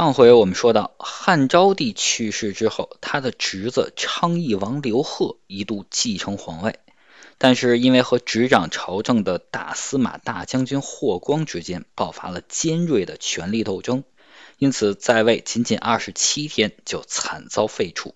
上回我们说到，汉昭帝去世之后，他的侄子昌邑王刘贺一度继承皇位，但是因为和执掌朝政的大司马大将军霍光之间爆发了尖锐的权力斗争，因此在位仅仅二十七天就惨遭废黜。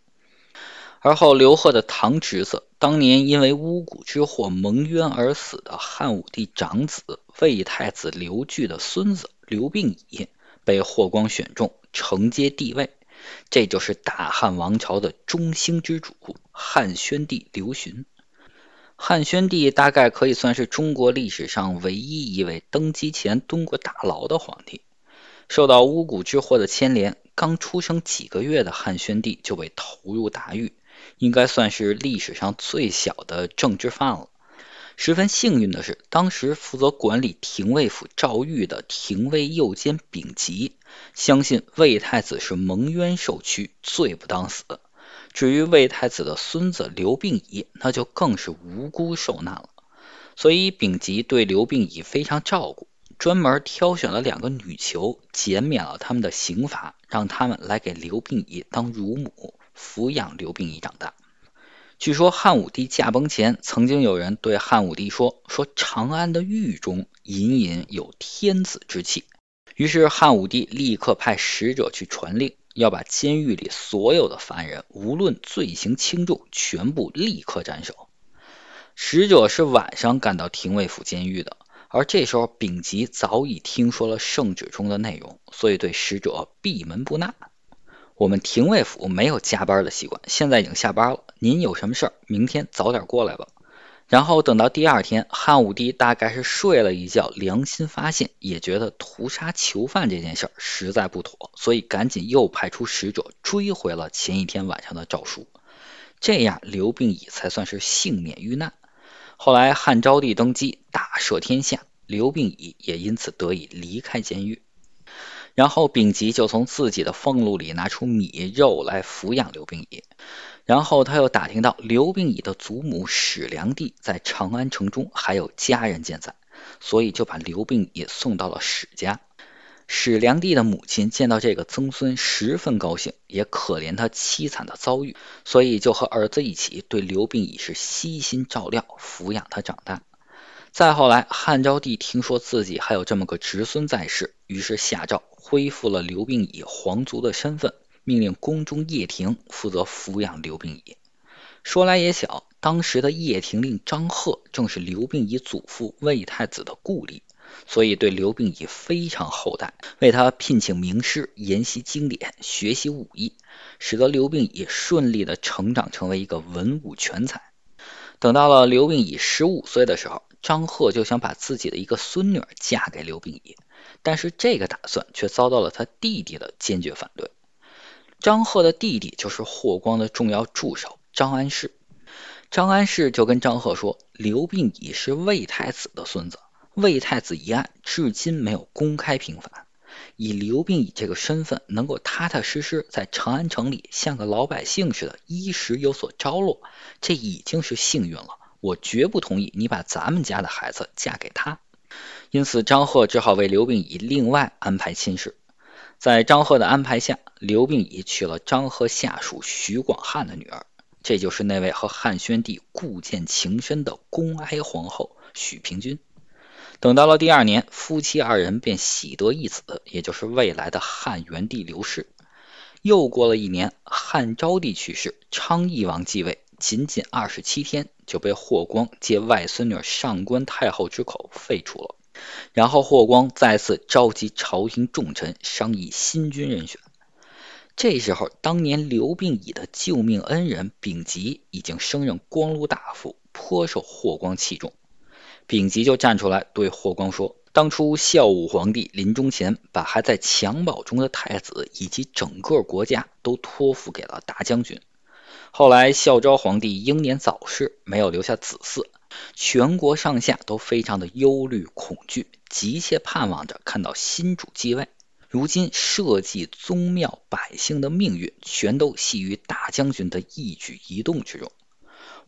而后，刘贺的堂侄子，当年因为巫蛊之祸蒙冤而死的汉武帝长子魏太子刘据的孙子刘病已。被霍光选中承接帝位，这就是大汉王朝的中兴之主汉宣帝刘询。汉宣帝大概可以算是中国历史上唯一一位登基前蹲过大牢的皇帝。受到巫蛊之祸的牵连，刚出生几个月的汉宣帝就被投入大狱，应该算是历史上最小的政治犯了。十分幸运的是，当时负责管理廷尉府赵狱的廷尉右监丙吉，相信魏太子是蒙冤受屈，罪不当死。至于魏太子的孙子刘病已，那就更是无辜受难了。所以丙吉对刘病已非常照顾，专门挑选了两个女囚，减免了他们的刑罚，让他们来给刘病已当乳母，抚养刘病已长大。据说汉武帝驾崩前，曾经有人对汉武帝说：“说长安的狱中隐隐有天子之气。”于是汉武帝立刻派使者去传令，要把监狱里所有的犯人，无论罪行轻重，全部立刻斩首。使者是晚上赶到廷尉府监狱的，而这时候丙吉早已听说了圣旨中的内容，所以对使者闭门不纳。我们廷尉府没有加班的习惯，现在已经下班了。您有什么事儿，明天早点过来吧。然后等到第二天，汉武帝大概是睡了一觉，良心发现，也觉得屠杀囚犯这件事儿实在不妥，所以赶紧又派出使者追回了前一天晚上的诏书。这样，刘病已才算是幸免遇难。后来汉昭帝登基，大赦天下，刘病已也因此得以离开监狱。然后丙吉就从自己的俸禄里拿出米肉来抚养刘病已，然后他又打听到刘病已的祖母史良娣在长安城中还有家人健在，所以就把刘病已送到了史家。史良娣的母亲见到这个曾孙十分高兴，也可怜他凄惨的遭遇，所以就和儿子一起对刘病已是悉心照料，抚养他长大。再后来，汉昭帝听说自己还有这么个侄孙在世，于是下诏恢复了刘病已皇族的身份，命令宫中叶庭负责抚养刘病已。说来也巧，当时的叶庭令张贺正是刘病已祖父魏太子的故吏，所以对刘病已非常厚待，为他聘请名师研习经典，学习武艺，使得刘病已顺利的成长成为一个文武全才。等到了刘病已十五岁的时候。张贺就想把自己的一个孙女嫁给刘病已，但是这个打算却遭到了他弟弟的坚决反对。张贺的弟弟就是霍光的重要助手张安世。张安世就跟张贺说：“刘病已是魏太子的孙子，魏太子一案至今没有公开平反。以刘病已这个身份，能够踏踏实实在长安城里像个老百姓似的，衣食有所着落，这已经是幸运了。”我绝不同意你把咱们家的孩子嫁给他，因此张贺只好为刘病已另外安排亲事。在张贺的安排下，刘病已娶了张贺下属徐广汉的女儿，这就是那位和汉宣帝故剑情深的恭哀皇后许平君。等到了第二年，夫妻二人便喜得一子，也就是未来的汉元帝刘氏。又过了一年，汉昭帝去世，昌邑王继位。仅仅二十七天就被霍光借外孙女上官太后之口废除了。然后霍光再次召集朝廷重臣商议新军人选。这时候，当年刘病已的救命恩人丙吉已经升任光禄大夫，颇受霍光器重。丙吉就站出来对霍光说：“当初孝武皇帝临终前，把还在襁褓中的太子以及整个国家都托付给了大将军。”后来，孝昭皇帝英年早逝，没有留下子嗣，全国上下都非常的忧虑恐惧，急切盼望着看到新主继位。如今，社稷、宗庙、百姓的命运，全都系于大将军的一举一动之中。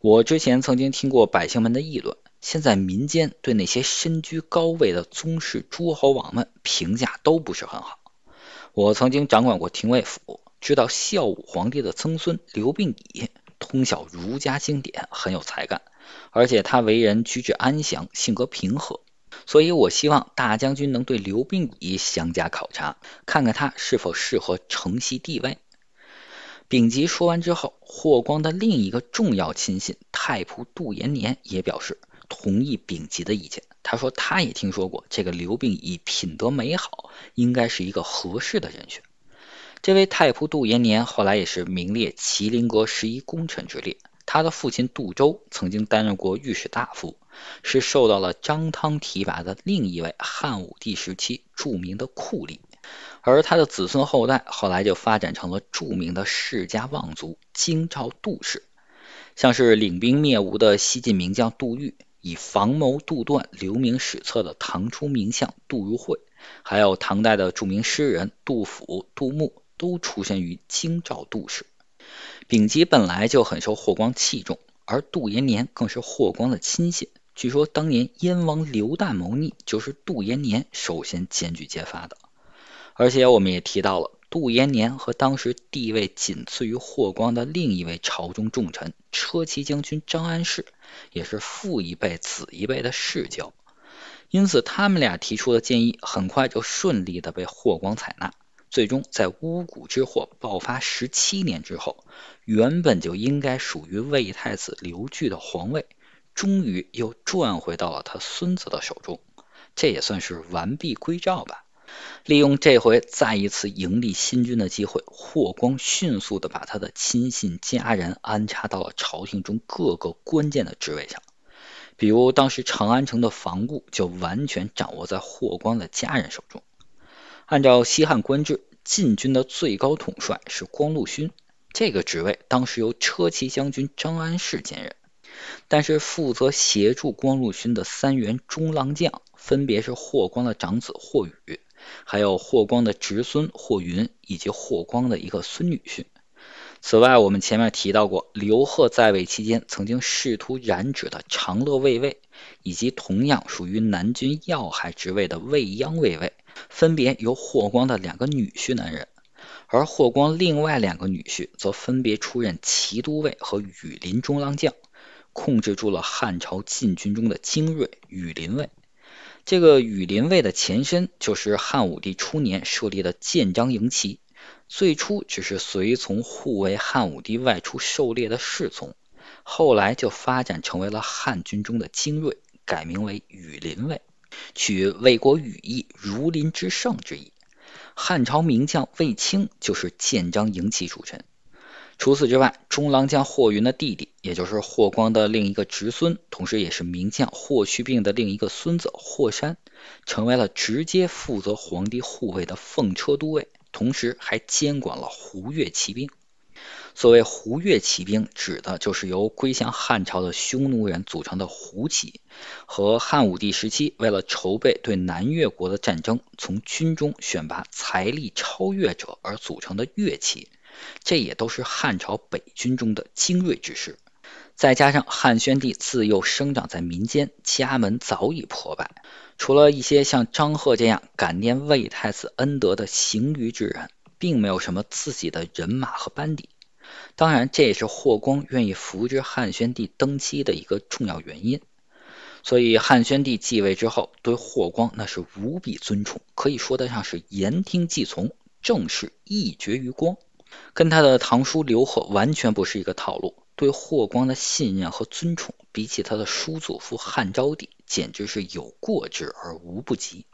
我之前曾经听过百姓们的议论，现在民间对那些身居高位的宗室、诸侯王们评价都不是很好。我曾经掌管过廷尉府。知道孝武皇帝的曾孙刘病已通晓儒家经典，很有才干，而且他为人举止安详，性格平和，所以我希望大将军能对刘病已详加考察，看看他是否适合承袭帝位。丙吉说完之后，霍光的另一个重要亲信太仆杜延年也表示同意丙吉的意见。他说，他也听说过这个刘病已品德美好，应该是一个合适的人选。这位太仆杜延年后来也是名列麒麟阁十一功臣之列。他的父亲杜周曾经担任过御史大夫，是受到了张汤提拔的另一位汉武帝时期著名的酷吏。而他的子孙后代后来就发展成了著名的世家望族——京兆杜氏。像是领兵灭吴的西晋名将杜预，以防谋杜断留名史册的唐初名相杜如晦，还有唐代的著名诗人杜甫、杜牧。都出身于京兆杜氏，丙吉本来就很受霍光器重，而杜延年更是霍光的亲信。据说当年燕王刘旦谋逆，就是杜延年首先检举揭发的。而且我们也提到了，杜延年和当时地位仅次于霍光的另一位朝中重臣车骑将军张安世，也是父一辈子一辈的世交。因此，他们俩提出的建议很快就顺利的被霍光采纳。最终，在巫蛊之祸爆发十七年之后，原本就应该属于魏太子刘据的皇位，终于又转回到了他孙子的手中。这也算是完璧归赵吧。利用这回再一次迎立新君的机会，霍光迅速的把他的亲信家人安插到了朝廷中各个关键的职位上。比如，当时长安城的防务就完全掌握在霍光的家人手中。按照西汉官制，禁军的最高统帅是光禄勋，这个职位当时由车骑将军张安世兼任。但是负责协助光禄勋的三员中郎将，分别是霍光的长子霍禹，还有霍光的侄孙霍云，以及霍光的一个孙女婿。此外，我们前面提到过，刘贺在位期间曾经试图染指的长乐卫尉，以及同样属于南军要害职位的卫央卫尉，分别由霍光的两个女婿担任；而霍光另外两个女婿则分别出任骑都尉和羽林中郎将，控制住了汉朝禁军中的精锐羽林卫。这个羽林卫的前身就是汉武帝初年设立的建章营旗，最初只是随从护卫汉武帝外出狩猎的侍从，后来就发展成为了汉军中的精锐，改名为羽林卫，取魏国羽翼如林之盛之意。汉朝名将卫青就是建章营骑主臣。除此之外，中郎将霍云的弟弟，也就是霍光的另一个侄孙，同时也是名将霍去病的另一个孙子霍山，成为了直接负责皇帝护卫的奉车都尉。同时还监管了胡越骑兵。所谓胡越骑兵，指的就是由归降汉朝的匈奴人组成的胡骑，和汉武帝时期为了筹备对南越国的战争，从军中选拔财力超越者而组成的越骑。这也都是汉朝北军中的精锐之师。再加上汉宣帝自幼生长在民间，家门早已破败，除了一些像张贺这样感念魏太子恩德的行于之人，并没有什么自己的人马和班底。当然，这也是霍光愿意扶植汉宣帝登基的一个重要原因。所以，汉宣帝继位之后，对霍光那是无比尊崇，可以说得上是言听计从，正是一绝于光，跟他的堂叔刘贺完全不是一个套路。对霍光的信任和尊崇，比起他的叔祖父汉昭帝，简直是有过之而无不及。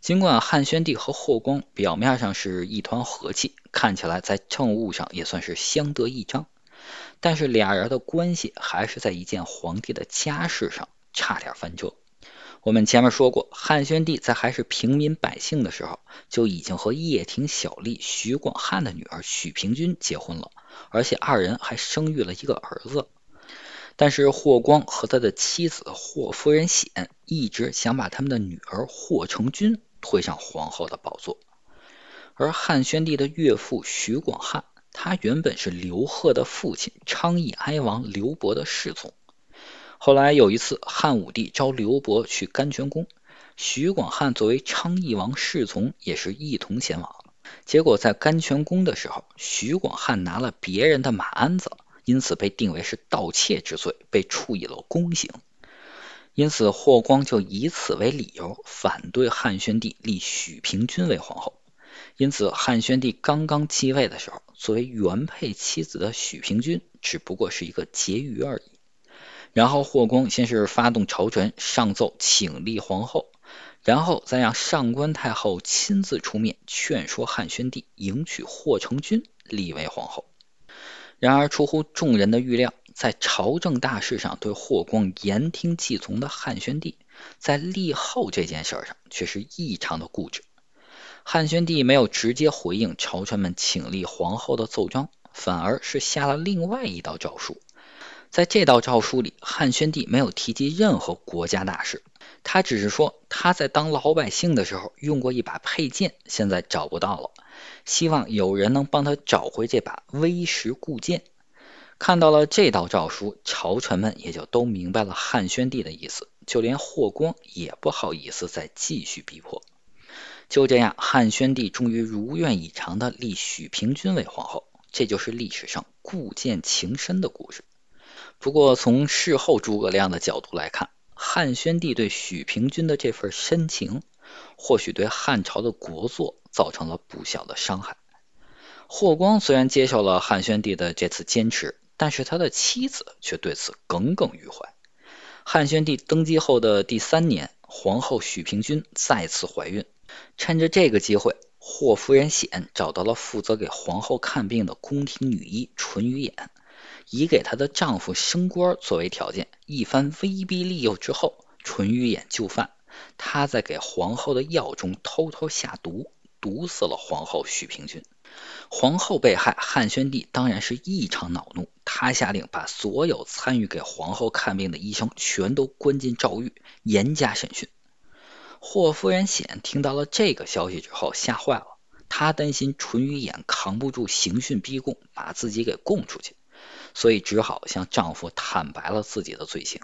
尽管汉宣帝和霍光表面上是一团和气，看起来在政务上也算是相得益彰，但是俩人的关系还是在一件皇帝的家事上差点翻车。我们前面说过，汉宣帝在还是平民百姓的时候，就已经和叶挺小吏徐广汉的女儿许平君结婚了。而且二人还生育了一个儿子，但是霍光和他的妻子霍夫人显一直想把他们的女儿霍成君推上皇后的宝座。而汉宣帝的岳父徐广汉，他原本是刘贺的父亲昌邑哀王刘伯的侍从，后来有一次汉武帝召刘伯去甘泉宫，徐广汉作为昌邑王侍从也是一同前往。结果在甘泉宫的时候，徐广汉拿了别人的马鞍子，因此被定为是盗窃之罪，被处以了宫刑。因此霍光就以此为理由反对汉宣帝立许平君为皇后。因此汉宣帝刚刚继位的时候，作为原配妻子的许平君只不过是一个婕妤而已。然后霍光先是发动朝臣上奏，请立皇后。然后再让上官太后亲自出面劝说汉宣帝迎娶霍成君，立为皇后。然而出乎众人的预料，在朝政大事上对霍光言听计从的汉宣帝，在立后这件事上却是异常的固执。汉宣帝没有直接回应朝臣们请立皇后的奏章，反而是下了另外一道诏书。在这道诏书里，汉宣帝没有提及任何国家大事，他只是说他在当老百姓的时候用过一把佩剑，现在找不到了，希望有人能帮他找回这把微石固剑。看到了这道诏书，朝臣们也就都明白了汉宣帝的意思，就连霍光也不好意思再继续逼迫。就这样，汉宣帝终于如愿以偿的立许平君为皇后，这就是历史上故剑情深的故事。不过，从事后诸葛亮的角度来看，汉宣帝对许平君的这份深情，或许对汉朝的国祚造成了不小的伤害。霍光虽然接受了汉宣帝的这次坚持，但是他的妻子却对此耿耿于怀。汉宣帝登基后的第三年，皇后许平君再次怀孕，趁着这个机会，霍夫人显找到了负责给皇后看病的宫廷女医淳于衍。以给她的丈夫升官作为条件，一番威逼利诱之后，淳于衍就范。他在给皇后的药中偷偷下毒，毒死了皇后许平君。皇后被害，汉宣帝当然是异常恼怒，他下令把所有参与给皇后看病的医生全都关进诏狱，严加审讯。霍夫人显听到了这个消息之后，吓坏了，她担心淳于衍扛不住刑讯逼供，把自己给供出去。所以只好向丈夫坦白了自己的罪行。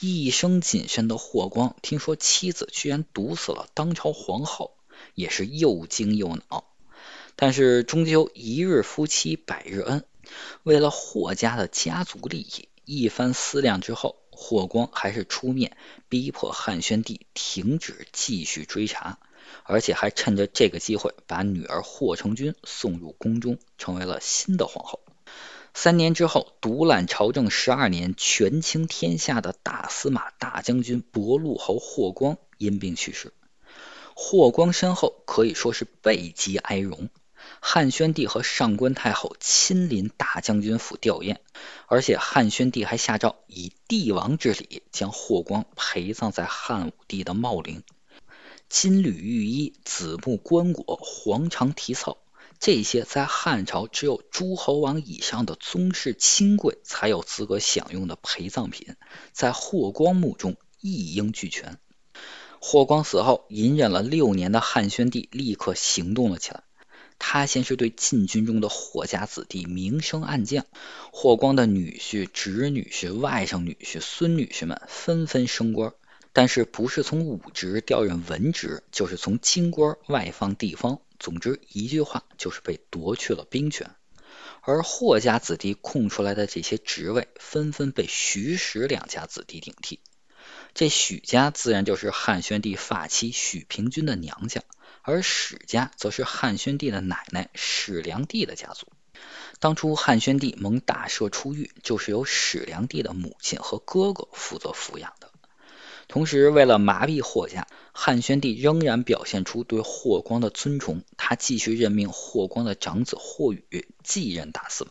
一生谨慎的霍光听说妻子居然毒死了当朝皇后，也是又惊又恼。但是终究一日夫妻百日恩，为了霍家的家族利益，一番思量之后，霍光还是出面逼迫汉宣帝停止继续追查，而且还趁着这个机会把女儿霍成君送入宫中，成为了新的皇后。三年之后，独揽朝政十二年、权倾天下的大司马、大将军、博陆侯霍光因病去世。霍光身后可以说是倍极哀荣，汉宣帝和上官太后亲临大将军府吊唁，而且汉宣帝还下诏以帝王之礼将霍光陪葬在汉武帝的茂陵，金缕玉衣、紫木棺椁、黄肠题凑。这些在汉朝只有诸侯王以上的宗室亲贵才有资格享用的陪葬品，在霍光墓中一应俱全。霍光死后，隐忍了六年的汉宣帝立刻行动了起来。他先是对禁军中的霍家子弟明升暗降，霍光的女婿、侄女婿、外甥女婿、孙女婿们纷纷升官。但是不是从武职调任文职，就是从京官外放地方。总之一句话，就是被夺去了兵权。而霍家子弟空出来的这些职位，纷纷被徐史两家子弟顶替。这许家自然就是汉宣帝发妻许平君的娘家，而史家则是汉宣帝的奶奶史良娣的家族。当初汉宣帝蒙大赦出狱，就是由史良娣的母亲和哥哥负责抚养的。同时，为了麻痹霍家，汉宣帝仍然表现出对霍光的尊崇。他继续任命霍光的长子霍宇继任大司马。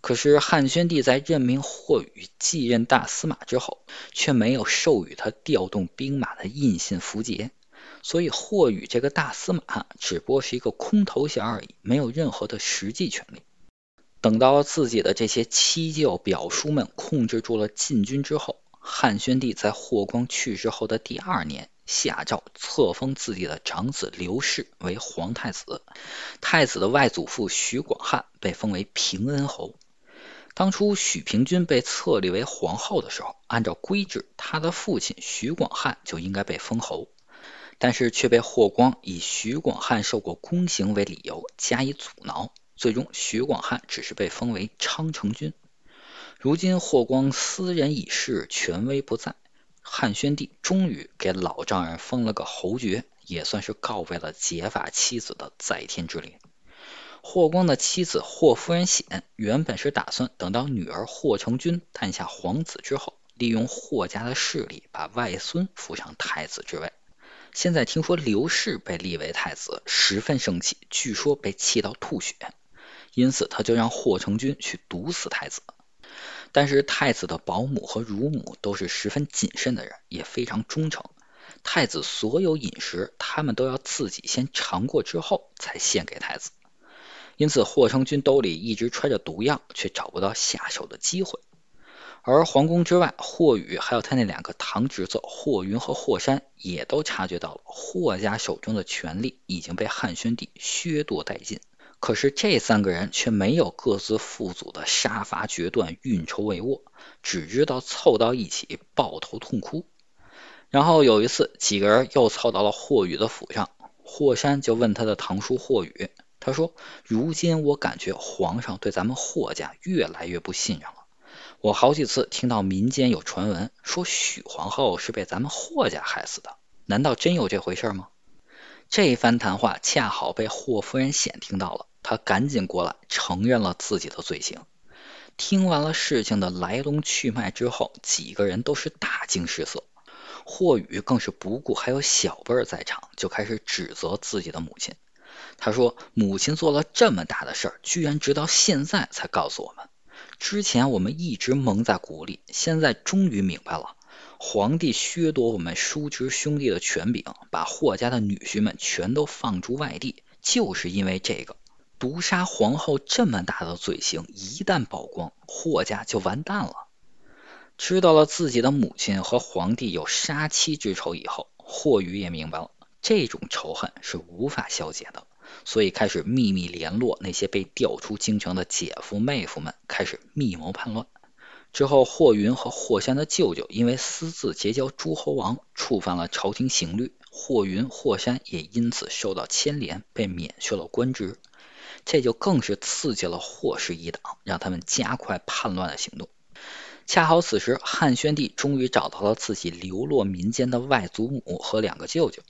可是，汉宣帝在任命霍宇继任大司马之后，却没有授予他调动兵马的印信符节，所以霍宇这个大司马只不过是一个空头衔而已，没有任何的实际权利。等到自己的这些七舅表叔们控制住了禁军之后，汉宣帝在霍光去世后的第二年下诏册封自己的长子刘氏为皇太子，太子的外祖父许广汉被封为平恩侯。当初许平君被册立为皇后的时候，按照规制，他的父亲许广汉就应该被封侯，但是却被霍光以许广汉受过宫刑为理由加以阻挠，最终许广汉只是被封为昌成君。如今霍光斯人已逝，权威不在，汉宣帝终于给老丈人封了个侯爵，也算是告慰了结发妻子的在天之灵。霍光的妻子霍夫人显原本是打算等到女儿霍成君诞下皇子之后，利用霍家的势力把外孙扶上太子之位。现在听说刘氏被立为太子，十分生气，据说被气到吐血，因此他就让霍成君去毒死太子。但是太子的保姆和乳母都是十分谨慎的人，也非常忠诚。太子所有饮食，他们都要自己先尝过之后，才献给太子。因此，霍成君兜里一直揣着毒药，却找不到下手的机会。而皇宫之外，霍宇还有他那两个堂侄子霍云和霍山，也都察觉到了霍家手中的权力已经被汉宣帝削夺殆尽。可是这三个人却没有各自父祖的杀伐决断、运筹帷幄，只知道凑到一起抱头痛哭。然后有一次，几个人又凑到了霍宇的府上，霍山就问他的堂叔霍宇：“他说，如今我感觉皇上对咱们霍家越来越不信任了。我好几次听到民间有传闻说，许皇后是被咱们霍家害死的。难道真有这回事吗？”这番谈话恰好被霍夫人显听到了。他赶紧过来承认了自己的罪行。听完了事情的来龙去脉之后，几个人都是大惊失色。霍宇更是不顾还有小辈在场，就开始指责自己的母亲。他说：“母亲做了这么大的事儿，居然直到现在才告诉我们，之前我们一直蒙在鼓里。现在终于明白了，皇帝削夺我们叔侄兄弟的权柄，把霍家的女婿们全都放逐外地，就是因为这个。”毒杀皇后这么大的罪行，一旦曝光，霍家就完蛋了。知道了自己的母亲和皇帝有杀妻之仇以后，霍宇也明白了，这种仇恨是无法消解的，所以开始秘密联络那些被调出京城的姐夫妹夫们，开始密谋叛乱。之后，霍云和霍山的舅舅因为私自结交诸侯王，触犯了朝廷刑律，霍云、霍山也因此受到牵连，被免去了官职。这就更是刺激了霍氏一党，让他们加快叛乱的行动。恰好此时，汉宣帝终于找到了自己流落民间的外祖母和两个舅舅，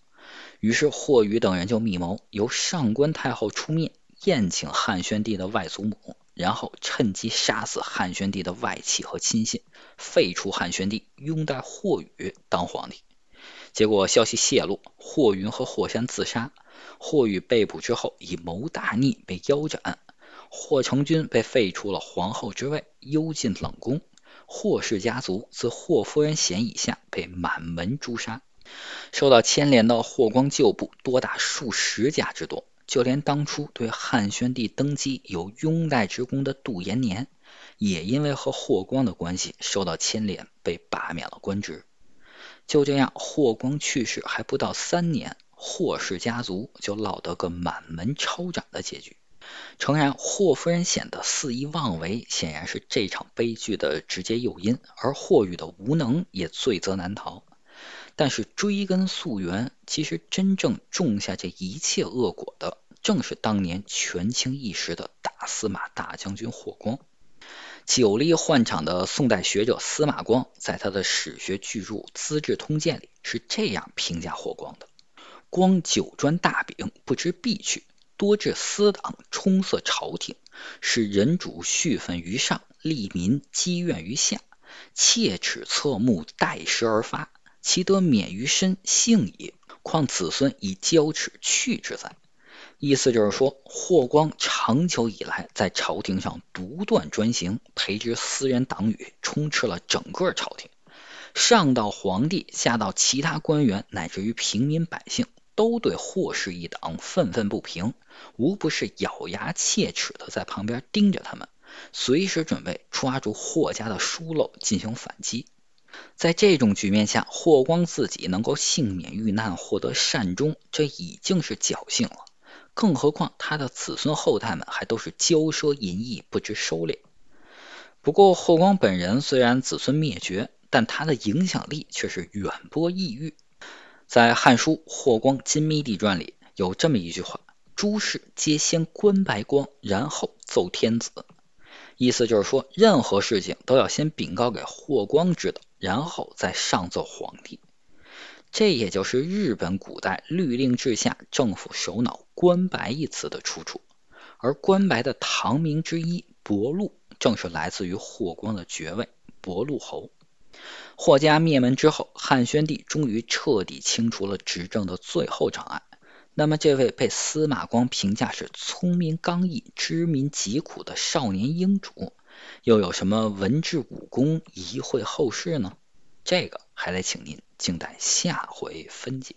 于是霍雨等人就密谋，由上官太后出面宴请汉宣帝的外祖母，然后趁机杀死汉宣帝的外戚和亲信，废除汉宣帝，拥戴霍雨当皇帝。结果消息泄露，霍云和霍山自杀。霍玉被捕之后，以谋大逆被腰斩；霍成君被废除了皇后之位，幽禁冷宫；霍氏家族自霍夫人贤以下被满门诛杀，受到牵连的霍光旧部多达数十家之多。就连当初对汉宣帝登基有拥戴之功的杜延年，也因为和霍光的关系受到牵连，被罢免了官职。就这样，霍光去世还不到三年。霍氏家族就落得个满门抄斩的结局。诚然，霍夫人显得肆意妄为，显然是这场悲剧的直接诱因；而霍宇的无能也罪责难逃。但是追根溯源，其实真正种下这一切恶果的，正是当年权倾一时的大司马大将军霍光。久历宦场的宋代学者司马光，在他的史学巨著《资治通鉴》里是这样评价霍光的。光九砖大饼，不知必去，多至私党，充塞朝廷，使人主蓄愤于上，利民积怨于下，切齿侧目，待时而发，其得免于身幸矣。况子孙以交齿去之哉？意思就是说，霍光长久以来在朝廷上独断专行，培植私人党羽，充斥了整个朝廷，上到皇帝，下到其他官员，乃至于平民百姓。都对霍氏一党愤愤不平，无不是咬牙切齿的在旁边盯着他们，随时准备抓住霍家的疏漏进行反击。在这种局面下，霍光自己能够幸免遇难，获得善终，这已经是侥幸了。更何况他的子孙后代们还都是骄奢淫逸，不知收敛。不过，霍光本人虽然子孙灭绝，但他的影响力却是远播异域。在《汉书·霍光金密帝传》里有这么一句话：“诸事皆先观白光，然后奏天子。”意思就是说，任何事情都要先禀告给霍光知道，然后再上奏皇帝。这也就是日本古代律令制下政府首脑“官白”一词的出处。而“官白”的堂名之一“伯禄”正是来自于霍光的爵位“伯禄侯”。霍家灭门之后，汉宣帝终于彻底清除了执政的最后障碍。那么，这位被司马光评价是聪明刚毅、知民疾苦的少年英主，又有什么文治武功遗会后世呢？这个还得请您静待下回分解。